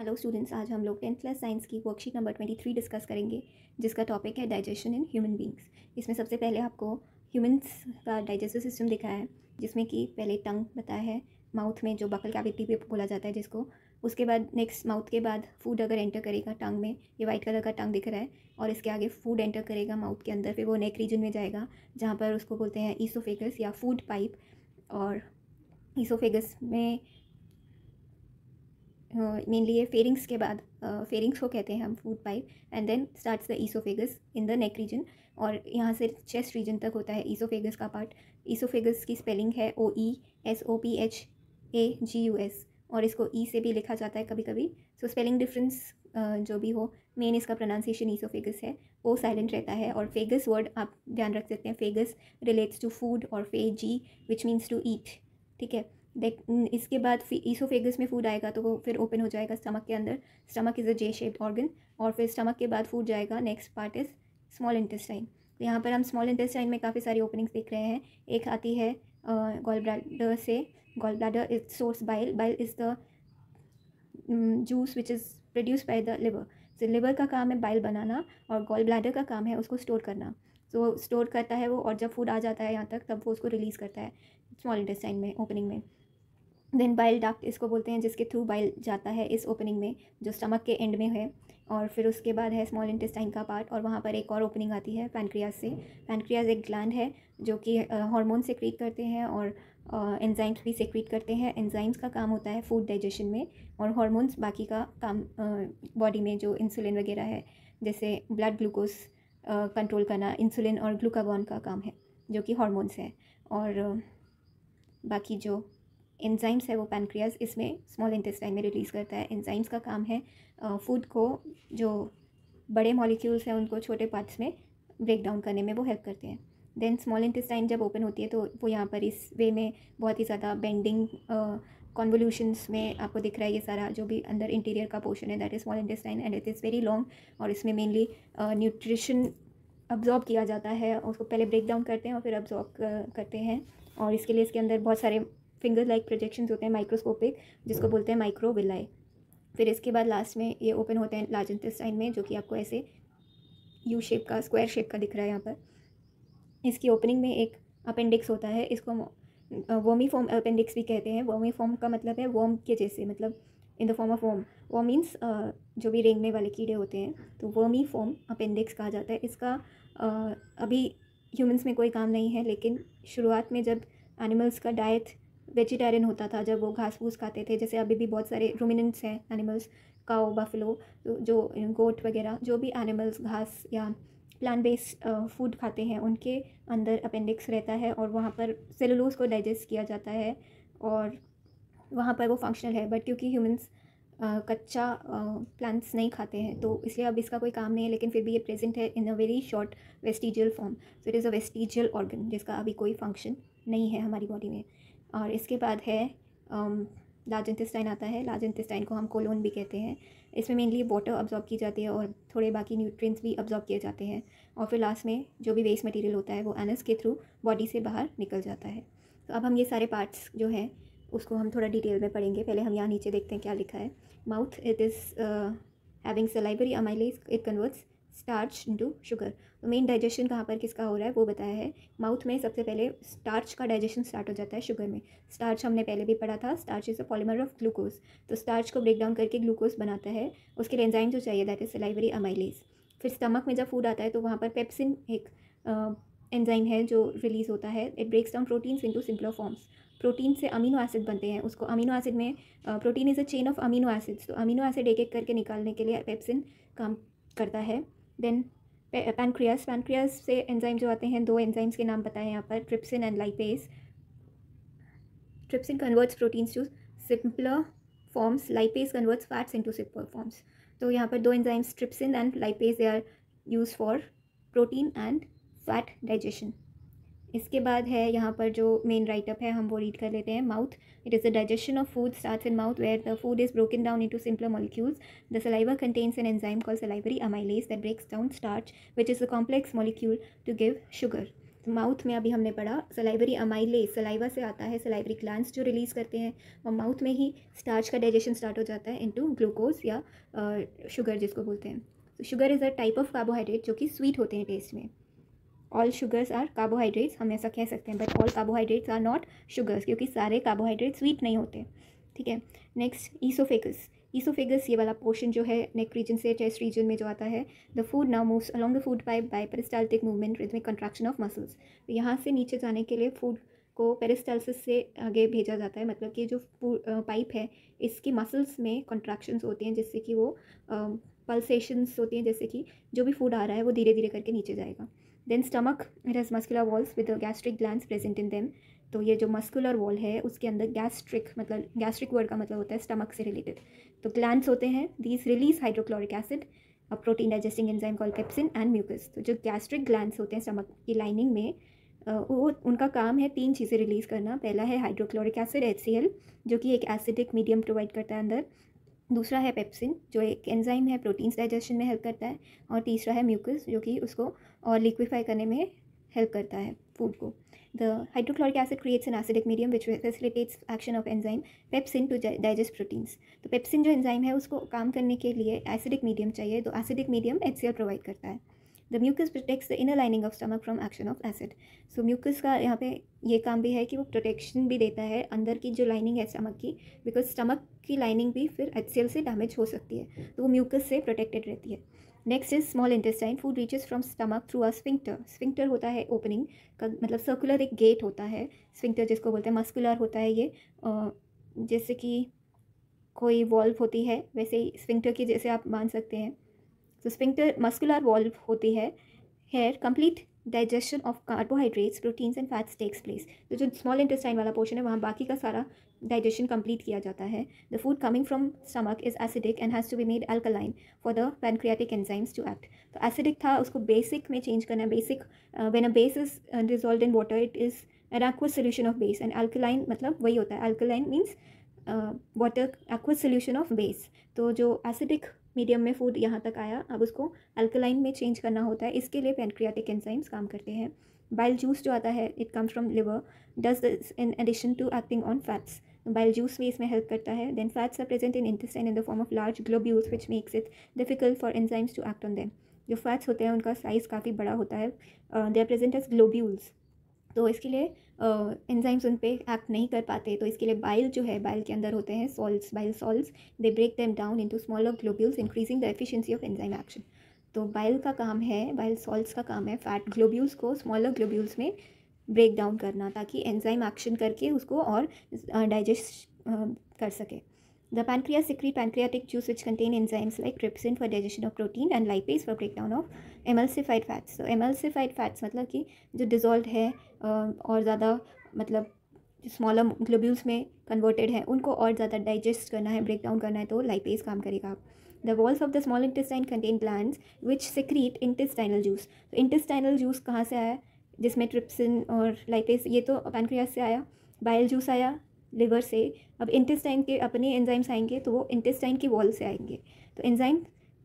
Hello students आज हम लोग टेंथ क्लास साइंस की worksheet number twenty three discuss करेंगे जिसका टॉपिक है डाइजेशन इन ह्यूमन बींग्स इसमें सबसे पहले आपको ह्यूमंस का डाइजेस्टिव सिस्टम दिखाया है जिसमें कि पहले टंग बताया है माउथ में जो बकल कैविटी भी बोला जाता है जिसको उसके बाद नेक्स्ट माउथ के बाद फूड अगर एंटर करेगा टंग में ये वाइट कलर का टंग दिख रहा है और इसके आगे फूड एंटर करेगा माउथ के अंदर फिर वो नेक रीजन में जाएगा जहाँ पर उसको बोलते हैं ईसोफेगस या फूड पाइप और ईसोफेगस में मेनली ये फेरिंग्स के बाद फेरिंग्स को कहते हैं हम food pipe and then starts the oesophagus in the neck region और यहाँ से चेस्ट रीजन तक होता है ईसोफेगस का पार्ट ईसोफेगस की स्पेलिंग है O E S O P H A G U S और इसको ई e से भी लिखा जाता है कभी कभी सो स्पेलिंग डिफरेंस जो भी हो मेन इसका प्रोनाउंसिएशन ईसोफेगस है वो साइलेंट रहता है और फेगस वर्ड आप ध्यान रख सकते हैं फेगस रिलेट्स टू फूड और फे जी विच मीन्स टू ईट ठीक है देख इसके बाद फिर ईसोफेगस में फूड आएगा तो वो फिर ओपन हो जाएगा स्टमक के अंदर stomach is a J shaped organ और फिर स्टमक के बाद फूड जाएगा next part is small intestine तो यहाँ पर हम स्मॉल इंटेस्टाइन में काफ़ी सारी ओपनिंग्स देख रहे हैं एक आती है गोल ब्लैडर से gall bladder is source bile bile is the juice which is produce by the liver so liver का काम है बाइल बनाना और गोल ब्लैडर का काम है उसको स्टोर करना सो so, स्टोर करता है वो और जब फूड आ जाता है यहाँ तक तब वो उसको रिलीज़ करता है स्मॉल इंटेस्टाइन में ओपनिंग में देन बाइल डक्ट इसको बोलते हैं जिसके थ्रू बाइल जाता है इस ओपनिंग में जो स्टमक के एंड में है और फिर उसके बाद है स्मॉल इंटेस्टाइन का पार्ट और वहाँ पर एक और ओपनिंग आती है पैनक्रियाज से पैनक्रियाज एक ग्लैंड है जो कि हार्मोन सेक्रीट करते हैं और एंजाइम्स भी सेक्रीट करते हैं एंजाइम्स का काम होता है फूड डाइजेशन में और हार्मोन्स बाकी का काम बॉडी में जो इंसुलिन वगैरह है जैसे ब्लड ग्लूकोज कंट्रोल करना इंसुलिन और ग्लूकागॉन का काम है जो कि हॉर्मोन्स है और बाकी जो एंजाइम्स है वो पैनक्रियाज इसमें स्मॉल इंटेस्टाइन में रिलीज़ करता है एंजाइम्स का काम है फूड को जो बड़े मॉलिक्यूल्स हैं उनको छोटे पार्ट्स में ब्रेक डाउन करने में वो हेल्प करते हैं देन स्मॉल इंटेस्टाइन जब ओपन होती है तो वो यहाँ पर इस वे में बहुत ही ज़्यादा बेंडिंग कॉन्वोल्यूशंस में आपको दिख रहा है ये सारा जो भी अंदर इंटीरियर का पोर्शन है that is small intestine and it is very long और इसमें मेनली न्यूट्रिशन अब्जॉर्ब किया जाता है उसको पहले ब्रेक डाउन करते हैं और फिर अब्जॉर्ब करते हैं और इसके लिए इसके अंदर बहुत सारे फिंगर लाइक प्रोजेक्शन होते हैं माइक्रोस्कोपिक जिसको hmm. बोलते हैं माइक्रोविलाई फिर इसके बाद लास्ट में ये ओपन होते हैं लार्ज इंटेस्टाइन में जो कि आपको ऐसे यू शेप का स्क्वायर शेप का दिख रहा है यहाँ पर इसकी ओपनिंग में एक अपेंडिक्स होता है इसको वोमी फॉर्म अपेंडिक्स भी कहते हैं वोमी फॉर्म का मतलब है वोम के जैसे मतलब इन द फॉर्म ऑफ वोम वो मीन्स जो भी रेंगने वाले कीड़े होते हैं तो वर्मी फॉर्म अपेंडिक्स कहा जाता है इसका uh, अभी ह्यूमंस में कोई काम नहीं है लेकिन शुरुआत में जब एनिमल्स का डाइट वेजिटेरियन होता था जब वो घास फूस खाते थे जैसे अभी भी बहुत सारे रूमिनेंट्स हैं एनिमल्स काओ बफलो जो गोट वगैरह जो भी एनिमल्स घास या प्लान बेस्ड फूड खाते हैं उनके अंदर अपेंडिक्स रहता है और वहाँ पर सेलुलोज को डाइजेस्ट किया जाता है और वहाँ पर वो फंक्शनल है बट क्योंकि ह्यूमंस कच्चा प्लांट्स नहीं खाते हैं तो इसलिए अब इसका कोई काम नहीं है लेकिन फिर भी ये प्रेजेंट है in a very short vestigial form so it is a vestigial organ जिसका अभी कोई फंक्शन नहीं है हमारी बॉडी में और इसके बाद है लार्ज इंटेस्टाइन आता है लार्ज इंटेस्टाइन को हम कोलोन भी कहते हैं इसमें मेनली वाटर अब्जॉर्ब की जाती है और थोड़े बाकी न्यूट्रिएंट्स भी अब्जॉर्ब किए जाते हैं और फिर लास्ट में जो भी वेस्ट मटेरियल होता है वो एनस के थ्रू बॉडी से बाहर निकल जाता है तो अब हम ये सारे पार्ट्स जो हैं उसको हम थोड़ा डिटेल में पढ़ेंगे पहले हम यहाँ नीचे देखते हैं क्या लिखा है mouth it is having salivary amylase it converts starch into sugar तो मेन डाइजेशन कहाँ पर किसका हो रहा है वो बताया है माउथ में सबसे पहले स्टार्च का डाइजेशन स्टार्ट हो जाता है शुगर में स्टार्च हमने पहले भी पढ़ा था starch is a polymer of glucose तो स्टार्च को ब्रेक डाउन करके ग्लूकोज बनाता है उसके लिए एंजाइम जो चाहिए दैट इज़ सलाइवरी अमाइलेज फिर स्टमक में जब फूड आता है तो वहाँ पर पेप्सिन एक एंजाइम है जो रिलीज़ होता है it breaks down proteins into simpler forms protein से अमीनो एसिड बनते हैं उसको अमीनो एसिड में protein is a chain of amino acids तो अमीनो एसिड एक एक करके निकालने के लिए पेप्सिन काम करता है देन पैनक्रियास पैनक्रियास से एंजाइम जो आते हैं दो एंजाइम्स के नाम बताएं यहाँ पर trypsin and lipase trypsin converts proteins to simpler forms lipase converts fats into simple forms तो यहाँ पर दो enzymes trypsin and lipase they are use for protein and fat digestion इसके बाद है यहाँ पर जो मेन राइटअप है हम वो रीड कर लेते हैं mouth it is the digestion of food starts in mouth where the food is broken down into simpler molecules the saliva contains an enzyme call salivary amylase that breaks down starch which is a complex molecule to give sugar mouth में अभी हमने पढ़ा salivary amylase saliva से आता है salivary glands जो release करते हैं और माउथ में ही स्टार्च का डाइजेशन स्टार्ट हो जाता है इनटू ग्लूकोज या शुगर जिसको बोलते हैं sugar is a type of carbohydrate जो कि स्वीट होते हैं टेस्ट में ऑल शुगर्स आर कार्बोहाइड्रेट्स हम ऐसा कह सकते हैं but all carbohydrates are not sugars क्योंकि सारे कार्बोहाइड्रेट स्वीट नहीं होते ठीक है नेक्स्ट ईसोफेगस ईसोफेगस ये वाला पोर्शन जो है नेक रीजन से चेस्ट रीजन में जो आता है the food now moves along the food pipe by peristaltic movement rhythmic contraction of muscles तो यहाँ से नीचे जाने के लिए फूड को पेरिस्टालसिस से आगे भेजा जाता है मतलब कि जो पाइप है इसके मसल्स में कंट्रैक्शंस होते हैं जिससे कि वो पल्सेशंस होती हैं जैसे कि जो भी फूड आ रहा है वो धीरे धीरे करके नीचे जाएगा then stomach it has muscular walls with gastric gland present in them तो ये जो मस्कुलर वॉल है उसके अंदर गैस्ट्रिक मतलब गैस्ट्रिक वर्ड का मतलब होता है स्टमक से रिलेटेड तो ग्लैंड होते हैं these release hydrochloric acid a protein digesting enzyme call pepsin and mucus तो जो गैस्ट्रिक ग्लैंड होते हैं स्टमक की लाइनिंग में वो उनका काम है तीन चीज़ें रिलीज़ करना पहला है हाइड्रोक्लोरिक एसिड एच जो कि एक एसिडिक मीडियम प्रोवाइड करता है अंदर दूसरा है पेप्सिन जो एक एंजाइम है प्रोटीन्स डाइजेशन में हेल्प करता है और तीसरा है म्यूकस जो कि उसको और लिक्विफाई करने में हेल्प करता है फूड को the hydrochloric acid creates an acidic medium which facilitates action of enzyme pepsin to digest proteins तो पेप्सिन जो एंजाइम है उसको काम करने के लिए एसिडिक मीडियम चाहिए तो एसिडिक मीडियम एच प्रोवाइड करता है the mucus protects the inner lining of stomach from action of acid so mucus का यहाँ पे ये काम भी है कि वो प्रोटेक्शन भी देता है अंदर की जो लाइनिंग है स्टमक की बिकॉज स्टमक की लाइनिंग भी फिर एच से डैमेज हो सकती है तो वो म्यूकस से प्रोटेक्टेड रहती है next is small intestine food reaches from stomach through a sphincter sphincter होता है ओपनिंग का मतलब सर्कुलर एक गेट होता है स्विंक्टर जिसको बोलते हैं मस्कुलर होता है ये जैसे कि कोई वॉल्व होती है वैसे ही स्विंक्टर की जैसे आप मान सकते हैं जो स्पिंक्टर मस्कुलर वॉल्व होती है here complete digestion of carbohydrates proteins and fats takes place तो जो स्मॉल इंटेस्टाइन वाला पोर्शन है वहाँ बाकी का सारा डाइजेशन कंप्लीट किया जाता है the food coming from stomach is acidic and has to be made alkaline for the pancreatic enzymes to act तो एसिडिक था उसको बेसिक में चेंज करना basic when a base is dissolve in water it is an aqueous solution of base and alkaline मतलब वही होता है alkaline means water aqueous solution of base तो जो एसिडिक मीडियम में फूड यहाँ तक आया अब उसको अल्कलाइन में चेंज करना होता है इसके लिए पेनक्रियाटिक एंजाइम्स काम करते हैं बाइल जूस जो आता है it comes from liver does in addition to acting on fats bile juice भी इसमें हेल्प करता है then fats are present in intestine in the form of large globules which makes it difficult for enzymes to act on them जो fats होते हैं उनका size काफ़ी बड़ा होता है they are present as globules तो इसके लिए एंजाइम्स उन पर एक्ट नहीं कर पाते तो इसके लिए बाइल जो है बाइल के अंदर होते हैं salts bile salts they break them down into smaller globules increasing the efficiency of enzyme action तो बाइल का काम है बाइल सॉल्ट्स का काम है फैट ग्लोब्यूल्स को स्मॉलर ग्लोब्यूल्स में ब्रेक डाउन करना ताकि एंजाइम एक्शन करके उसको और डाइजेस्ट कर सके The pancreas secrete pancreatic juice which contain enzymes like trypsin for digestion of protein and lipase for breakdown of emulsified fats. So emulsified fats मतलब कि जो dissolved है और ज़्यादा मतलब smaller globules में converted है उनको और ज़्यादा digest करना है breakdown करना है तो lipase काम करेगा आप the walls of the small intestine contain gland which secrete intestinal juice तो इंटेस्टाइनल जूस कहाँ से आया जिसमें trypsin और lipase ये तो pancreas से आया बाइल जूस आया लिवर से अब इंटेस्टाइन के अपने एंजाइम्स आएंगे तो वो इंटेस्टाइन की वॉल से आएंगे तो enzyme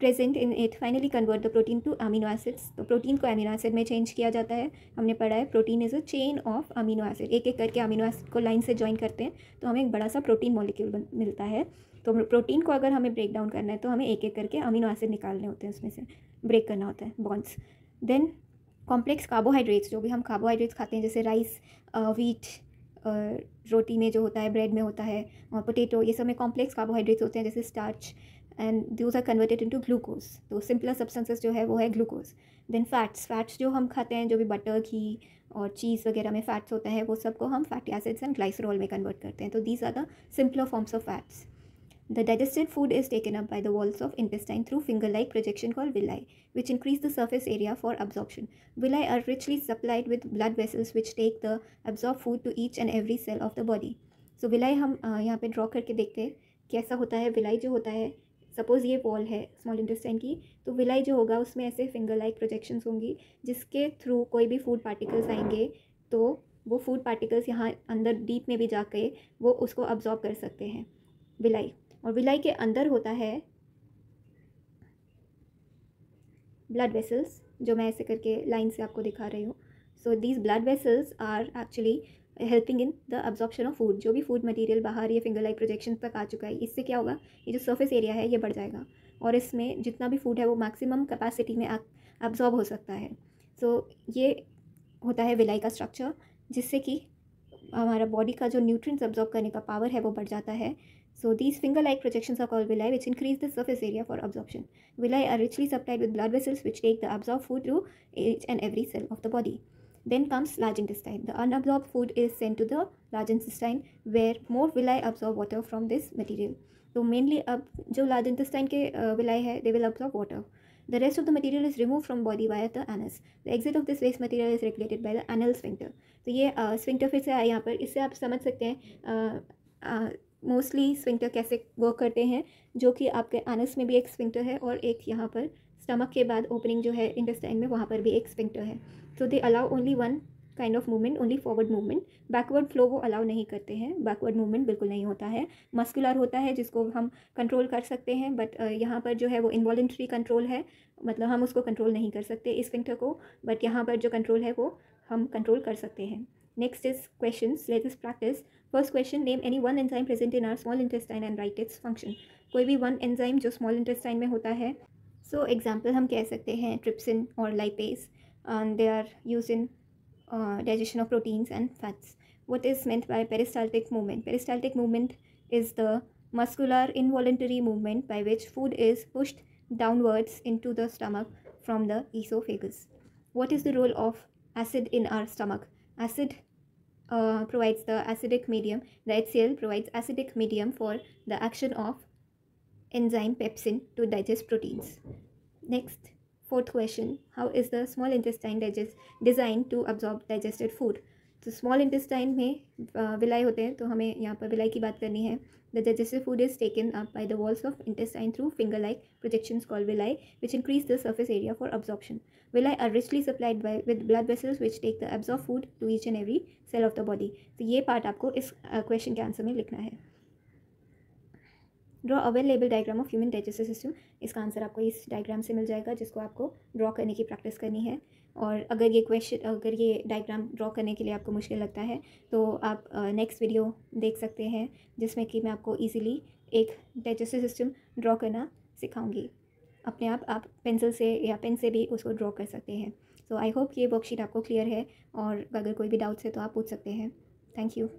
present in it finally convert the protein to amino acids तो प्रोटीन को अमीनो एसिड में चेंज किया जाता है हमने पढ़ा है protein is a chain of amino acid एक एक करके अमीनो एसिड को लाइन से ज्वाइन करते हैं तो हमें एक बड़ा सा प्रोटीन मॉलिक्यूल मिलता है तो प्रोटीन को अगर हमें ब्रेक डाउन करना है तो हमें एक एक करके अमीनो एसिड निकालने होते हैं उसमें से ब्रेक करना होता है बॉन्ड्स देन कॉम्प्लेक्स कार्बोहाइड्रेट्स जो भी हम कार्बोहाइड्रेट्स खाते हैं जैसे राइस वीट uh, रोटी में जो होता है ब्रेड में होता है और पोटेटो ये सब में कॉम्प्लेक्स कार्बोहाइड्रेट्स होते हैं जैसे starch and those are converted into glucose तो सिंपलर सब्सटेंसेस जो है वो है ग्लूकोज देन फैट्स फैट्स जो हम खाते हैं जो भी बटर घी और चीज़ वगैरह में फैट्स होता है वो सबको हम फैटी एसिड्स एंड ग्लाइसरॉल में कन्वर्ट करते हैं तो these are the simpler forms of fats The digested food is taken up by the walls of intestine through finger-like projection called villi, which increase the surface area for absorption. Villi are richly supplied with blood vessels which take the absorbed food to each and every cell of the body. So villi हम यहाँ पे draw करके देखते हैं कैसा होता है villi जो होता है सपोज़ ये वॉल है स्मॉल इंटेस्टाइन की तो विलाई जो होगा उसमें ऐसे फिंगर लाइक प्रोजेक्शंस होंगी जिसके थ्रू कोई भी फूड पार्टिकल्स आएंगे तो वो फूड पार्टिकल्स यहाँ अंदर deep में भी जाके वो उसको अब्जॉर्ब कर सकते हैं विलाई और विलाई के अंदर होता है ब्लड वेसल्स जो मैं ऐसे करके लाइन से आपको दिखा रही हूँ so these blood vessels are actually helping in the absorption of food जो भी फूड मटेरियल बाहर या फिंगर लाइक प्रोजेक्शन तक आ चुका है इससे क्या होगा ये जो सर्फेस एरिया है ये बढ़ जाएगा और इसमें जितना भी फूड है वो मैक्सिमम कैपेसिटी में अब्ज़ॉर्ब हो सकता है सो so, ये होता है विलाई का स्ट्रक्चर जिससे कि हमारा बॉडी का जो न्यूट्रिएंट्स अब्ज़ॉर्ब करने का पावर है वो बढ़ जाता है So these finger-like projections are called villi which increase the surface area for absorption. Villi are richly supplied with blood vessels which take the absorbed food through each and every cell of the body. Then comes large intestine. The unabsorbed food is sent to the large intestine where more villi absorb water from this material. तो mainly अब जो large intestine के villi है they will absorb water the rest of the material is remove from body via the anus the exit of this waste material is regulated by the anal sphincter तो ये स्विंक्टर फिर से आया यहाँ पर इससे आप समझ सकते हैं मोस्टली स्विंक्टर कैसे वर्क करते हैं जो कि आपके आनस में भी एक स्विंक्टर है और एक यहाँ पर स्टमक के बाद ओपनिंग जो है इंटेस्टाइन में वहाँ पर भी एक स्विंक्टर है so they allow only one kind of movement only forward movement backward flow वो अलाउ नहीं करते हैं बैकवर्ड मूवमेंट बिल्कुल नहीं होता है मस्कुलर होता है जिसको हम कंट्रोल कर सकते हैं बट यहाँ पर जो है वो इन्वॉलेंट्री कंट्रोल है मतलब हम उसको कंट्रोल नहीं कर सकते इस फिंटर को बट यहाँ पर जो कंट्रोल है वो हम कंट्रोल कर सकते हैं Next is questions. Let us practice. First question, name any one enzyme present in our small intestine and write its function. कोई भी वन एंजाइम जो स्मॉल इंटेस्टाइन में होता है so, example हम कह सकते हैं lipase. और lipase they are use in digestion of proteins and fats. what is meant by peristaltic movement peristaltic movement is the muscular involuntary movement by which food is pushed downwards into the stomach from the esophagus what is the role of acid in our stomach acid uh, provides the acidic medium, the HCl provides acidic medium for the action of enzyme pepsin to digest proteins. Next, fourth question, how is the small intestine digest designed to absorb digested food? तो small intestine में villi uh, होते हैं तो हमें यहाँ पर villi की बात करनी The digestive food is taken up by the walls of intestine through finger-like projections called villi, which increase the surface area for absorption. villi are richly supplied by with blood vessels which take the absorb food to each and every cell of the body तो ये part आपको इस question के answer में लिखना है draw a labelled diagram of human digestive system इसका answer आपको इस डायग्राम से मिल जाएगा जिसको आपको ड्रॉ करने की प्रैक्टिस करनी है और अगर ये क्वेश्चन अगर ये डायग्राम ड्रॉ करने के लिए आपको मुश्किल लगता है तो आप नेक्स्ट वीडियो देख सकते हैं जिसमें कि मैं आपको ईजिली एक डाइजेस्टिव सिस्टम ड्रॉ करना सिखाऊंगी अपने आप आप पेंसिल से या पेन से भी उसको ड्रॉ कर सकते हैं सो आई होप ये वर्कशीट आपको क्लियर है और अगर कोई भी डाउट्स है तो आप पूछ सकते हैं थैंक यू